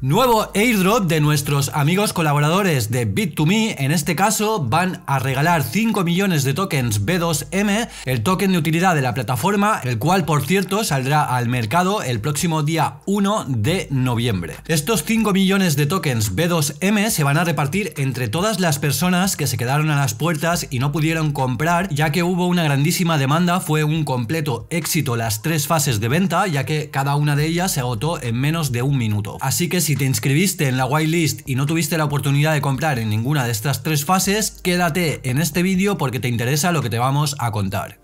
Nuevo airdrop de nuestros amigos colaboradores de Bit2Me, en este caso van a regalar 5 millones de tokens B2M, el token de utilidad de la plataforma, el cual por cierto saldrá al mercado el próximo día 1 de noviembre. Estos 5 millones de tokens B2M se van a repartir entre todas las personas que se quedaron a las puertas y no pudieron comprar, ya que hubo una grandísima demanda, fue un completo éxito las tres fases de venta, ya que cada una de ellas se agotó en menos de un minuto. Así que si te inscribiste en la whitelist y no tuviste la oportunidad de comprar en ninguna de estas tres fases, quédate en este vídeo porque te interesa lo que te vamos a contar.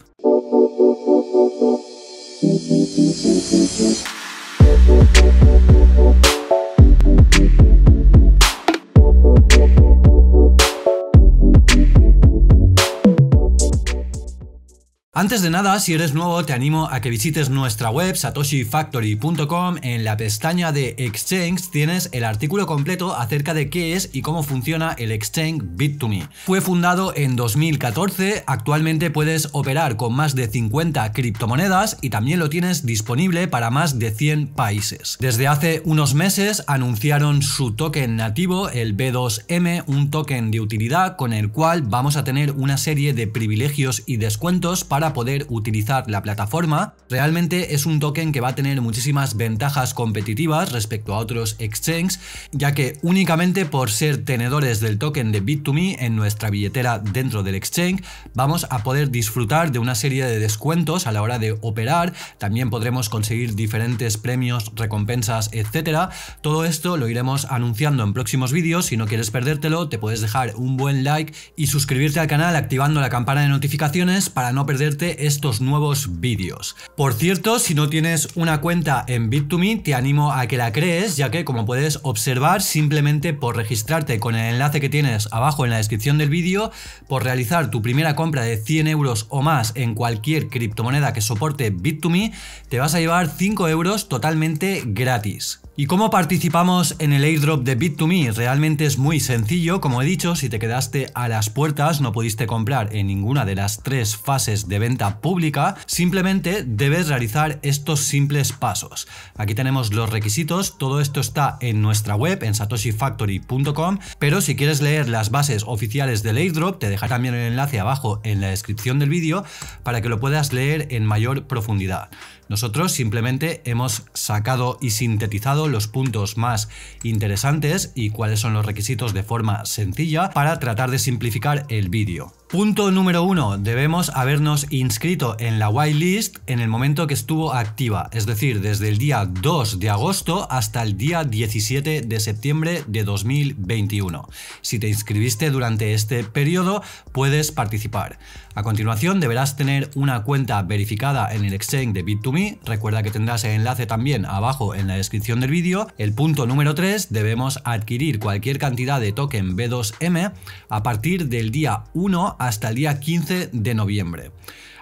Antes de nada, si eres nuevo, te animo a que visites nuestra web satoshifactory.com. En la pestaña de Exchange tienes el artículo completo acerca de qué es y cómo funciona el exchange Bit2Me. Fue fundado en 2014, actualmente puedes operar con más de 50 criptomonedas y también lo tienes disponible para más de 100 países. Desde hace unos meses anunciaron su token nativo, el B2M, un token de utilidad con el cual vamos a tener una serie de privilegios y descuentos para poder utilizar la plataforma, realmente es un token que va a tener muchísimas ventajas competitivas respecto a otros exchanges, ya que únicamente por ser tenedores del token de Bit2Me en nuestra billetera dentro del exchange, vamos a poder disfrutar de una serie de descuentos a la hora de operar, también podremos conseguir diferentes premios, recompensas, etcétera. Todo esto lo iremos anunciando en próximos vídeos, si no quieres perdértelo te puedes dejar un buen like y suscribirte al canal activando la campana de notificaciones para no perderte estos nuevos vídeos. Por cierto, si no tienes una cuenta en Bit2Me, te animo a que la crees, ya que como puedes observar, simplemente por registrarte con el enlace que tienes abajo en la descripción del vídeo, por realizar tu primera compra de 100 euros o más en cualquier criptomoneda que soporte Bit2Me, te vas a llevar 5 euros totalmente gratis. ¿Y cómo participamos en el airdrop de Bit2Me? Realmente es muy sencillo, como he dicho, si te quedaste a las puertas no pudiste comprar en ninguna de las tres fases de venta pública, simplemente debes realizar estos simples pasos. Aquí tenemos los requisitos, todo esto está en nuestra web, en satoshifactory.com, pero si quieres leer las bases oficiales del airdrop, te dejaré también el enlace abajo en la descripción del vídeo para que lo puedas leer en mayor profundidad. Nosotros simplemente hemos sacado y sintetizado los puntos más interesantes y cuáles son los requisitos de forma sencilla para tratar de simplificar el vídeo. Punto número uno Debemos habernos inscrito en la whitelist en el momento que estuvo activa, es decir, desde el día 2 de agosto hasta el día 17 de septiembre de 2021. Si te inscribiste durante este periodo, puedes participar. A continuación, deberás tener una cuenta verificada en el exchange de Bit2Me. Recuerda que tendrás el enlace también abajo en la descripción del vídeo, el punto número 3, debemos adquirir cualquier cantidad de token B2M a partir del día 1 hasta el día 15 de noviembre.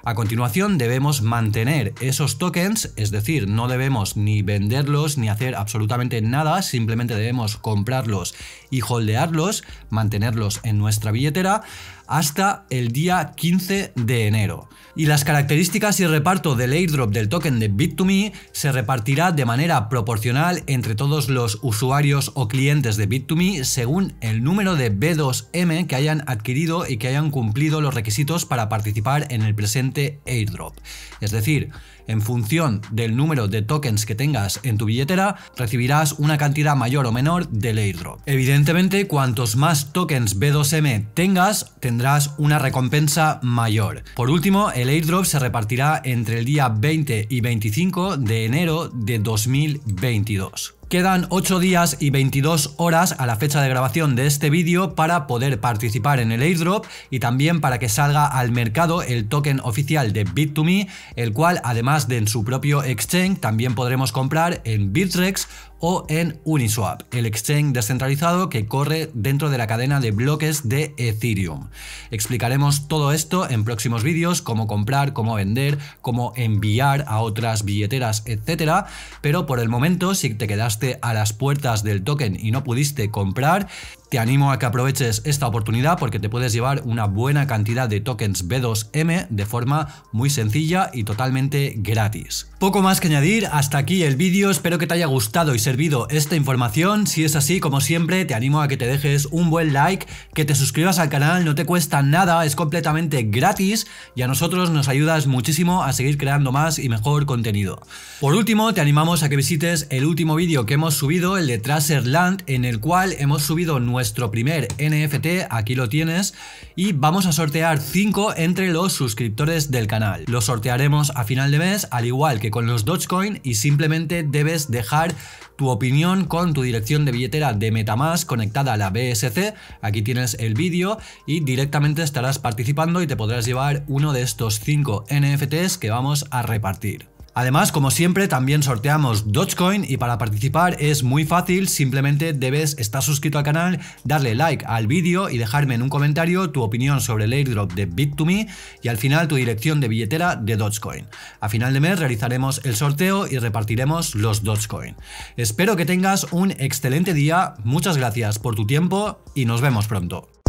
A continuación debemos mantener esos tokens, es decir, no debemos ni venderlos ni hacer absolutamente nada, simplemente debemos comprarlos y holdearlos, mantenerlos en nuestra billetera hasta el día 15 de enero. Y las características y reparto del airdrop del token de Bit2Me se repartirá de manera proporcional entre todos los usuarios o clientes de Bit2Me según el número de B2M que hayan adquirido y que hayan cumplido los requisitos para participar en el presente airdrop. Es decir, en función del número de tokens que tengas en tu billetera, recibirás una cantidad mayor o menor del airdrop. Evidentemente, cuantos más tokens B2M tengas, tendrás una recompensa mayor. Por último, el airdrop se repartirá entre el día 20 y 25 de enero de 2022. Quedan 8 días y 22 horas a la fecha de grabación de este vídeo para poder participar en el airdrop y también para que salga al mercado el token oficial de Bit2Me, el cual además de en su propio exchange también podremos comprar en Bitrex o en Uniswap, el exchange descentralizado que corre dentro de la cadena de bloques de Ethereum. Explicaremos todo esto en próximos vídeos, cómo comprar, cómo vender, cómo enviar a otras billeteras, etcétera, Pero por el momento, si te quedaste a las puertas del token y no pudiste comprar, te animo a que aproveches esta oportunidad porque te puedes llevar una buena cantidad de tokens B2M de forma muy sencilla y totalmente gratis. Poco más que añadir, hasta aquí el vídeo, espero que te haya gustado y servido esta información, si es así como siempre te animo a que te dejes un buen like, que te suscribas al canal, no te cuesta nada, es completamente gratis y a nosotros nos ayudas muchísimo a seguir creando más y mejor contenido. Por último, te animamos a que visites el último vídeo que hemos subido, el de Land, en el cual hemos subido nuestro primer NFT, aquí lo tienes, y vamos a sortear 5 entre los suscriptores del canal. Lo sortearemos a final de mes, al igual que con los Dogecoin, y simplemente debes dejar tu opinión con tu dirección de billetera de Metamask conectada a la BSC, aquí tienes el vídeo, y directamente estarás participando y te podrás llevar uno de estos 5 NFTs que vamos a repartir. Además, como siempre, también sorteamos Dogecoin y para participar es muy fácil, simplemente debes estar suscrito al canal, darle like al vídeo y dejarme en un comentario tu opinión sobre el airdrop de Bit2Me y al final tu dirección de billetera de Dogecoin. A final de mes realizaremos el sorteo y repartiremos los Dogecoin. Espero que tengas un excelente día, muchas gracias por tu tiempo y nos vemos pronto.